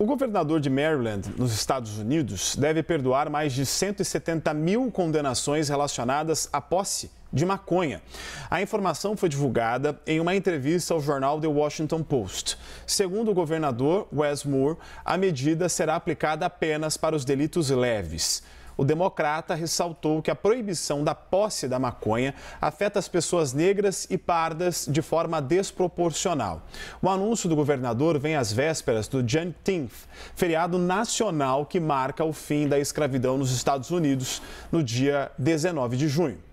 O governador de Maryland, nos Estados Unidos, deve perdoar mais de 170 mil condenações relacionadas à posse de maconha. A informação foi divulgada em uma entrevista ao jornal The Washington Post. Segundo o governador Wes Moore, a medida será aplicada apenas para os delitos leves o democrata ressaltou que a proibição da posse da maconha afeta as pessoas negras e pardas de forma desproporcional. O anúncio do governador vem às vésperas do Juneteenth, feriado nacional que marca o fim da escravidão nos Estados Unidos, no dia 19 de junho.